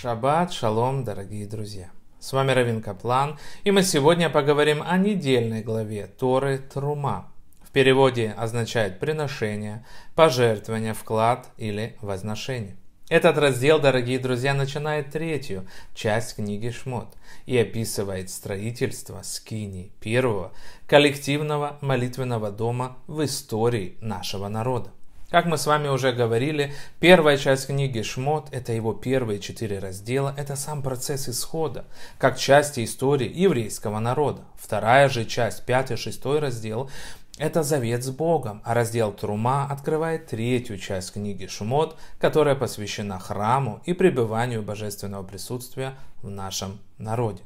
Шаббат, шалом, дорогие друзья! С вами Равин Каплан, и мы сегодня поговорим о недельной главе Торы Трума. В переводе означает «приношение», «пожертвование», «вклад» или «возношение». Этот раздел, дорогие друзья, начинает третью часть книги Шмот и описывает строительство скини первого коллективного молитвенного дома в истории нашего народа. Как мы с вами уже говорили, первая часть книги «Шмот» — это его первые четыре раздела, это сам процесс исхода, как части истории еврейского народа. Вторая же часть, пятый, шестой раздел — это завет с Богом, а раздел Трума открывает третью часть книги «Шмот», которая посвящена храму и пребыванию божественного присутствия в нашем народе.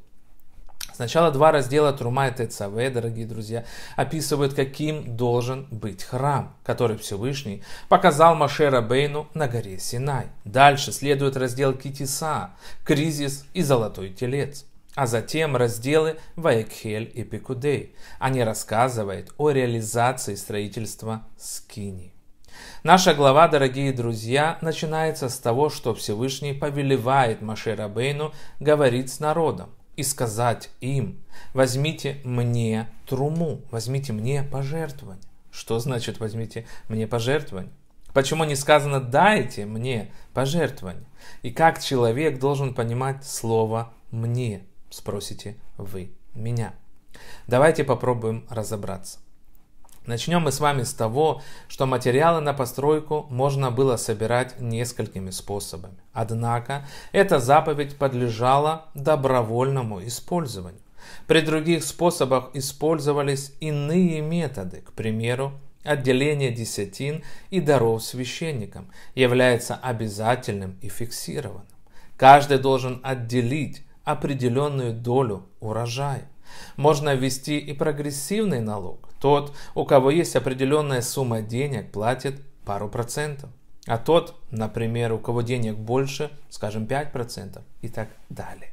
Сначала два раздела Трума и Тецаве, дорогие друзья, описывают, каким должен быть храм, который Всевышний показал Машера Бейну на горе Синай. Дальше следует раздел Китиса, Кризис и Золотой Телец. А затем разделы Ваекхель и Пикудей. Они рассказывают о реализации строительства Скини. Наша глава, дорогие друзья, начинается с того, что Всевышний повелевает Маше Рабейну говорить с народом, и сказать им, возьмите мне труму, возьмите мне пожертвование. Что значит возьмите мне пожертвование? Почему не сказано дайте мне пожертвование? И как человек должен понимать слово мне, спросите вы меня. Давайте попробуем разобраться. Начнем мы с вами с того, что материалы на постройку можно было собирать несколькими способами. Однако эта заповедь подлежала добровольному использованию. При других способах использовались иные методы, к примеру, отделение десятин и даров священникам является обязательным и фиксированным. Каждый должен отделить определенную долю урожая. Можно ввести и прогрессивный налог. Тот, у кого есть определенная сумма денег, платит пару процентов. А тот, например, у кого денег больше, скажем 5% и так далее.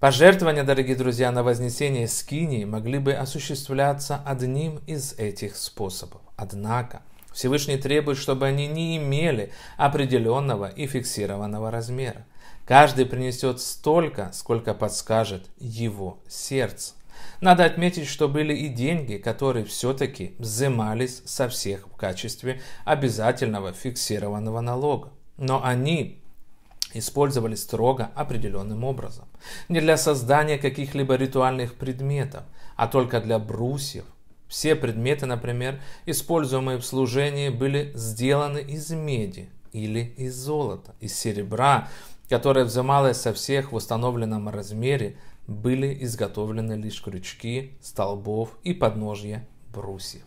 Пожертвования, дорогие друзья, на вознесение скинии могли бы осуществляться одним из этих способов. Однако Всевышний требует, чтобы они не имели определенного и фиксированного размера. Каждый принесет столько, сколько подскажет его сердце. Надо отметить, что были и деньги, которые все-таки взимались со всех в качестве обязательного фиксированного налога. Но они использовались строго определенным образом. Не для создания каких-либо ритуальных предметов, а только для брусьев. Все предметы, например, используемые в служении, были сделаны из меди или из золота, из серебра, которые взимались со всех в установленном размере, были изготовлены лишь крючки, столбов и подножья брусьев.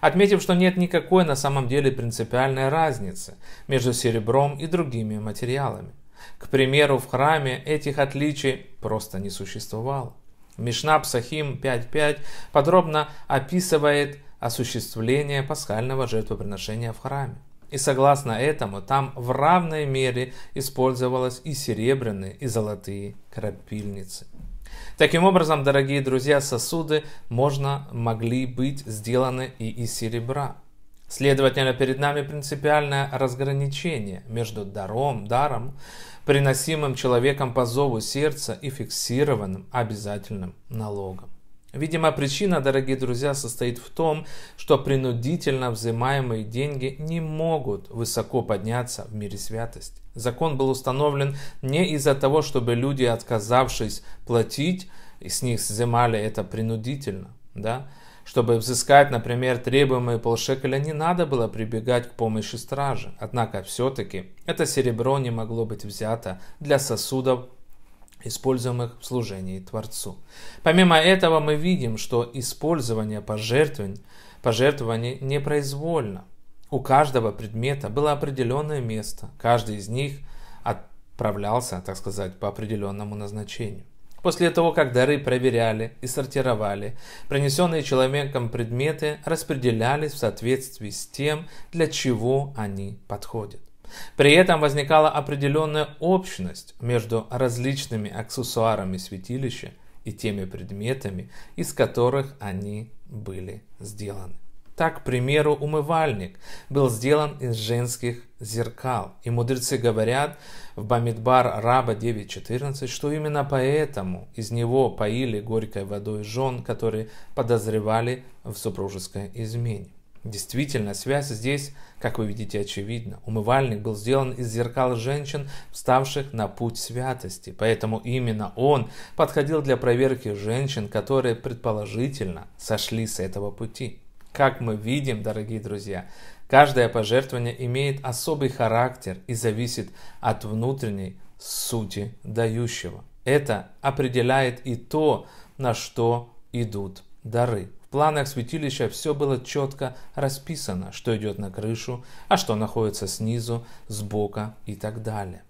Отметим, что нет никакой на самом деле принципиальной разницы между серебром и другими материалами. К примеру, в храме этих отличий просто не существовало. Мишна Псахим 5.5 подробно описывает осуществление пасхального жертвоприношения в храме. И согласно этому, там в равной мере использовалось и серебряные, и золотые крапильницы. Таким образом, дорогие друзья, сосуды можно, могли быть сделаны и из серебра. Следовательно, перед нами принципиальное разграничение между даром, даром, приносимым человеком по зову сердца и фиксированным обязательным налогом. Видимо, причина, дорогие друзья, состоит в том, что принудительно взимаемые деньги не могут высоко подняться в мире святости. Закон был установлен не из-за того, чтобы люди, отказавшись платить, с них взимали это принудительно. Да? Чтобы взыскать, например, требуемые полшекеля, не надо было прибегать к помощи стражи. Однако все-таки это серебро не могло быть взято для сосудов используемых в служении Творцу. Помимо этого мы видим, что использование пожертвований, пожертвований непроизвольно. У каждого предмета было определенное место, каждый из них отправлялся, так сказать, по определенному назначению. После того, как дары проверяли и сортировали, принесенные человеком предметы распределялись в соответствии с тем, для чего они подходят. При этом возникала определенная общность между различными аксессуарами святилища и теми предметами, из которых они были сделаны. Так, к примеру, умывальник был сделан из женских зеркал. И мудрецы говорят в Бамидбар Раба 9.14, что именно поэтому из него поили горькой водой жен, которые подозревали в супружеской измене. Действительно, связь здесь, как вы видите, очевидна. Умывальник был сделан из зеркал женщин, вставших на путь святости, поэтому именно он подходил для проверки женщин, которые, предположительно, сошли с этого пути. Как мы видим, дорогие друзья, каждое пожертвование имеет особый характер и зависит от внутренней сути дающего. Это определяет и то, на что идут дары. В планах святилища все было четко расписано, что идет на крышу, а что находится снизу, сбоку и так далее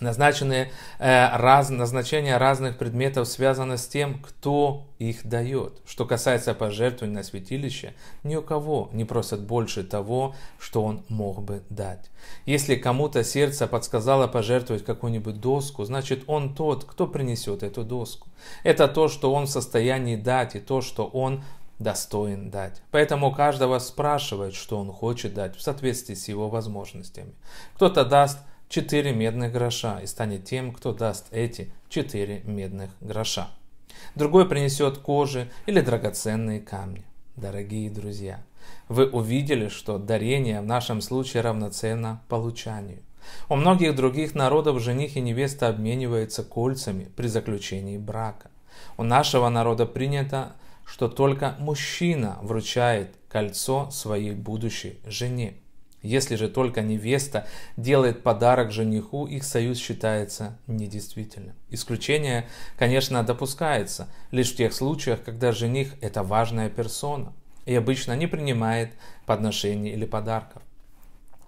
назначены э, раз, назначение разных предметов связано с тем, кто их дает. Что касается пожертвований на святилище, ни у кого не просят больше того, что он мог бы дать. Если кому-то сердце подсказало пожертвовать какую-нибудь доску, значит он тот, кто принесет эту доску. Это то, что он в состоянии дать и то, что он достоин дать. Поэтому каждого спрашивает, что он хочет дать в соответствии с его возможностями. Кто-то даст – четыре медных гроша и станет тем, кто даст эти четыре медных гроша. Другой принесет кожи или драгоценные камни. Дорогие друзья, вы увидели, что дарение в нашем случае равноценно получанию. У многих других народов жених и невеста обмениваются кольцами при заключении брака. У нашего народа принято, что только мужчина вручает кольцо своей будущей жене. Если же только невеста делает подарок жениху, их союз считается недействительным. Исключение, конечно, допускается лишь в тех случаях, когда жених – это важная персона и обычно не принимает подношений или подарков.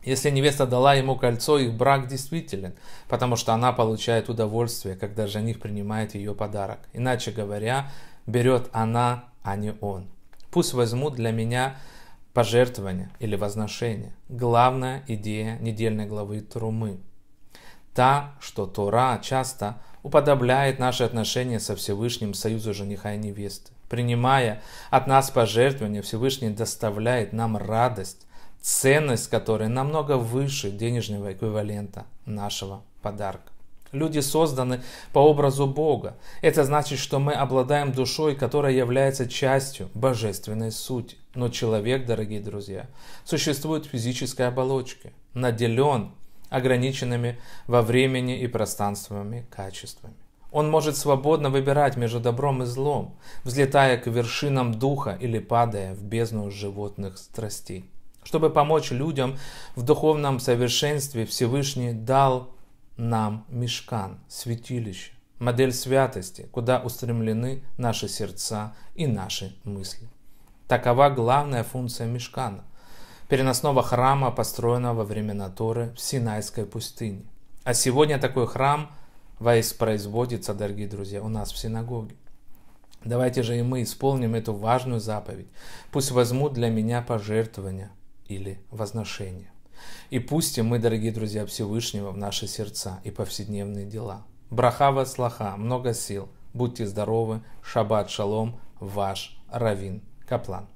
Если невеста дала ему кольцо, их брак действителен, потому что она получает удовольствие, когда жених принимает ее подарок. Иначе говоря, берет она, а не он. Пусть возьмут для меня пожертвование или возношение – главная идея недельной главы Трумы. Та, что Тора часто уподобляет наши отношения со Всевышним союзом жениха и невесты. Принимая от нас пожертвования, Всевышний доставляет нам радость, ценность которой намного выше денежного эквивалента нашего подарка. Люди созданы по образу Бога. Это значит, что мы обладаем душой, которая является частью божественной сути. Но человек, дорогие друзья, существует в физической оболочке, наделен ограниченными во времени и пространствами качествами. Он может свободно выбирать между добром и злом, взлетая к вершинам духа или падая в бездну животных страстей. Чтобы помочь людям в духовном совершенстве, Всевышний дал нам мешкан, святилище, модель святости, куда устремлены наши сердца и наши мысли. Такова главная функция мешкана, переносного храма, построенного во времена Торы в Синайской пустыне. А сегодня такой храм воспроизводится, дорогие друзья, у нас в синагоге. Давайте же и мы исполним эту важную заповедь. Пусть возьмут для меня пожертвования или возношение. И пустим мы, дорогие друзья, Всевышнего в наши сердца и повседневные дела. Брахава слаха, много сил, будьте здоровы, шаббат шалом, ваш Равин Каплан.